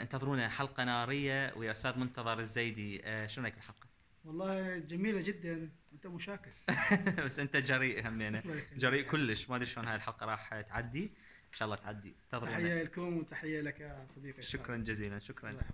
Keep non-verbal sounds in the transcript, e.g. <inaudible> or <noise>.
انتظرونا حلقه ناريه ويا استاذ منتظر الزيدي آه، شو رايك بالحلقه؟ والله جميله جدا انت مشاكس <laughs> بس انت جريء همينه جريء كلش ما ادري شلون هاي الحلقه راح تعدي ان شاء الله تعدي تحيه لكم وتحيه لك يا صديقي شكرا جزيلا شكرا